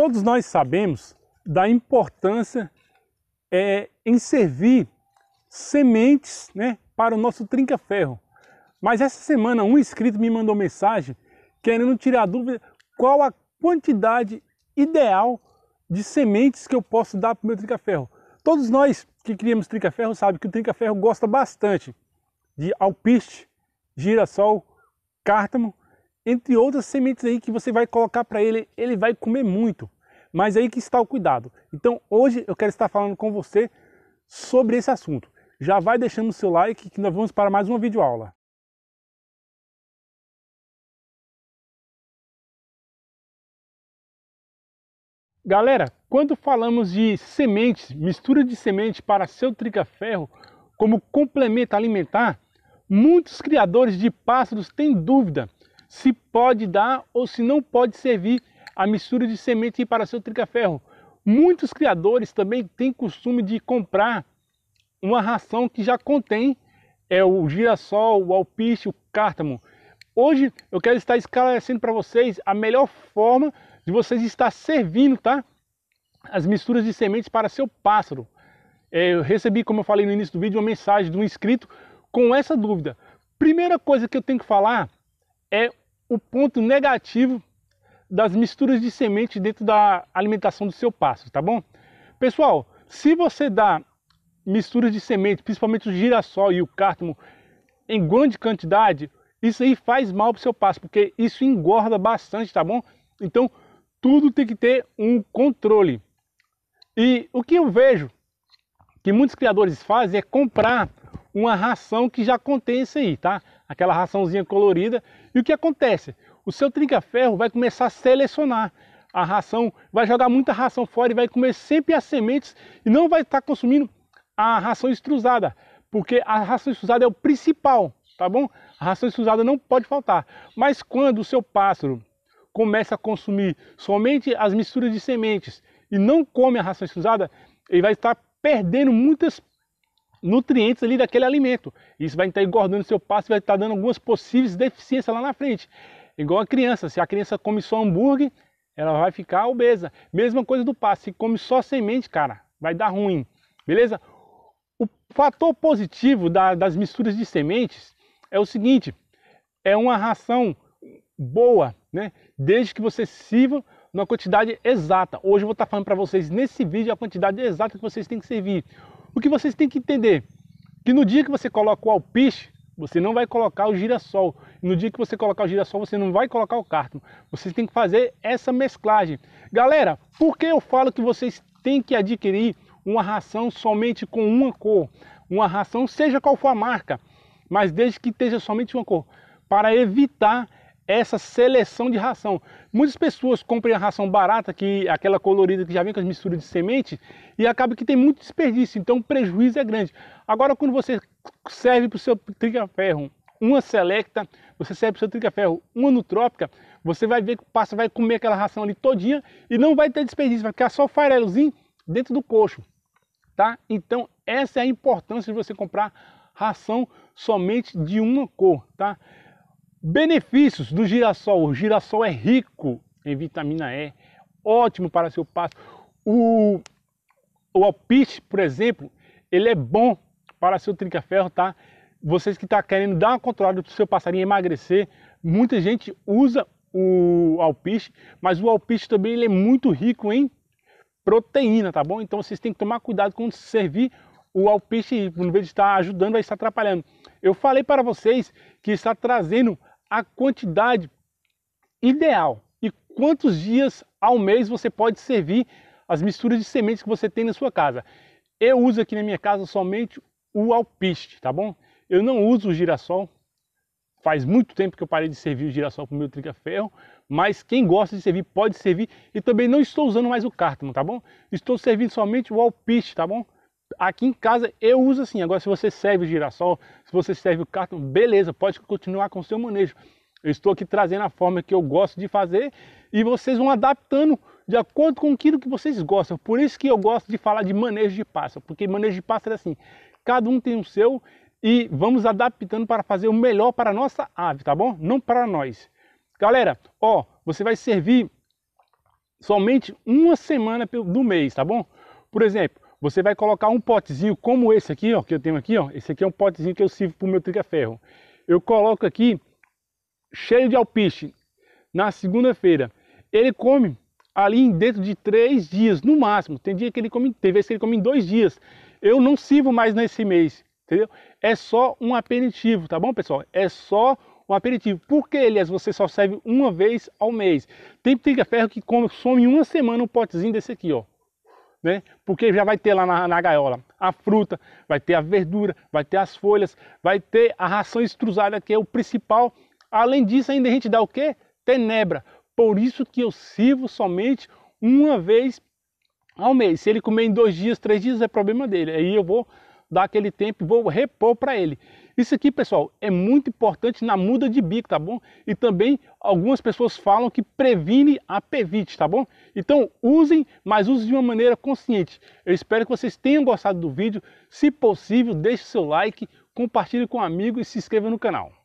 Todos nós sabemos da importância é, em servir sementes né, para o nosso trinca-ferro. Mas essa semana um inscrito me mandou mensagem querendo tirar dúvida qual a quantidade ideal de sementes que eu posso dar para o meu trinca-ferro. Todos nós que criamos trinca-ferro sabem que o trinca-ferro gosta bastante de alpiste, girassol, cártamo entre outras sementes aí que você vai colocar para ele, ele vai comer muito. Mas aí que está o cuidado. Então hoje eu quero estar falando com você sobre esse assunto. Já vai deixando o seu like que nós vamos para mais uma videoaula. Galera, quando falamos de sementes, mistura de semente para seu tricaferro como complemento alimentar, muitos criadores de pássaros têm dúvida se pode dar ou se não pode servir a mistura de semente para seu tricaferro. Muitos criadores também têm costume de comprar uma ração que já contém é, o girassol, o alpiste, o cártamo. Hoje eu quero estar esclarecendo para vocês a melhor forma de vocês estar servindo tá? as misturas de sementes para seu pássaro. É, eu recebi, como eu falei no início do vídeo, uma mensagem de um inscrito com essa dúvida. Primeira coisa que eu tenho que falar é o ponto negativo das misturas de semente dentro da alimentação do seu pássaro, tá bom? Pessoal, se você dá misturas de semente, principalmente o girassol e o cártamo, em grande quantidade, isso aí faz mal para o seu pássaro, porque isso engorda bastante, tá bom? Então, tudo tem que ter um controle. E o que eu vejo que muitos criadores fazem é comprar uma ração que já contém isso aí, tá? aquela raçãozinha colorida. E o que acontece? O seu trinca-ferro vai começar a selecionar a ração, vai jogar muita ração fora e vai comer sempre as sementes e não vai estar tá consumindo a ração extrusada, porque a ração extrusada é o principal, tá bom? A ração extrusada não pode faltar. Mas quando o seu pássaro começa a consumir somente as misturas de sementes e não come a ração extrusada, ele vai estar perdendo muitas nutrientes ali daquele alimento. Isso vai estar engordando seu passo, vai estar dando algumas possíveis deficiências lá na frente. Igual a criança, se a criança come só hambúrguer, ela vai ficar obesa. Mesma coisa do passo, se come só semente, cara, vai dar ruim. Beleza? O fator positivo da, das misturas de sementes é o seguinte: é uma ração boa, né? Desde que você sirva numa quantidade exata. Hoje eu vou estar falando para vocês nesse vídeo a quantidade exata que vocês têm que servir. O que vocês têm que entender que no dia que você coloca o alpiste, você não vai colocar o girassol. No dia que você colocar o girassol, você não vai colocar o cartão. Vocês têm que fazer essa mesclagem. Galera, por que eu falo que vocês têm que adquirir uma ração somente com uma cor? Uma ração, seja qual for a marca, mas desde que esteja somente uma cor, para evitar essa seleção de ração. Muitas pessoas compram a ração barata, que é aquela colorida que já vem com as misturas de semente, e acaba que tem muito desperdício, então o prejuízo é grande. Agora, quando você serve para o seu trica ferro uma selecta, você serve para o seu trica ferro uma nutrópica, você vai ver que o pássaro vai comer aquela ração ali todinha e não vai ter desperdício, vai ficar só o farelozinho dentro do coxo. Tá? Então, essa é a importância de você comprar ração somente de uma cor, tá? Benefícios do girassol. O girassol é rico em vitamina E, ótimo para seu passo. O, o alpiste, por exemplo, ele é bom para seu trinca-ferro, tá? Vocês que estão tá querendo dar uma controlada para o seu passarinho emagrecer, muita gente usa o alpiste, mas o alpiste também ele é muito rico em proteína, tá bom? Então vocês têm que tomar cuidado quando servir o alpiste, no vez de estar ajudando, vai estar atrapalhando. Eu falei para vocês que está trazendo a quantidade ideal e quantos dias ao mês você pode servir as misturas de sementes que você tem na sua casa. Eu uso aqui na minha casa somente o alpiste, tá bom? Eu não uso o girassol. Faz muito tempo que eu parei de servir o girassol para o meu ferro mas quem gosta de servir pode servir. E também não estou usando mais o cártamo, tá bom? Estou servindo somente o alpiste, tá bom? aqui em casa eu uso assim. Agora, se você serve o girassol, se você serve o cartão, beleza, pode continuar com o seu manejo. Eu estou aqui trazendo a forma que eu gosto de fazer e vocês vão adaptando de acordo com aquilo que vocês gostam. Por isso que eu gosto de falar de manejo de pássaro, porque manejo de pássaro é assim, cada um tem o seu e vamos adaptando para fazer o melhor para a nossa ave, tá bom? Não para nós. Galera, ó, você vai servir somente uma semana do mês, tá bom? Por exemplo, você vai colocar um potezinho como esse aqui, ó, que eu tenho aqui, ó. Esse aqui é um potezinho que eu sirvo para o meu tricaferro. Eu coloco aqui cheio de alpiste na segunda-feira. Ele come ali dentro de três dias, no máximo. Tem dia que ele come, tem vezes que ele come em dois dias. Eu não sirvo mais nesse mês, entendeu? É só um aperitivo, tá bom, pessoal? É só um aperitivo. Porque eles você só serve uma vez ao mês. Tem triga-ferro que em uma semana um potezinho desse aqui, ó né? Porque já vai ter lá na, na, gaiola a fruta, vai ter a verdura, vai ter as folhas, vai ter a ração extrusada que é o principal. Além disso, ainda a gente dá o quê? Tenebra. Por isso que eu sirvo somente uma vez ao mês. Se ele comer em dois dias, três dias, é problema dele. Aí eu vou dar aquele tempo e vou repor para ele. Isso aqui, pessoal, é muito importante na muda de bico, tá bom? E também algumas pessoas falam que previne a pevite, tá bom? Então usem, mas usem de uma maneira consciente. Eu espero que vocês tenham gostado do vídeo. Se possível, deixe seu like, compartilhe com um amigo e se inscreva no canal.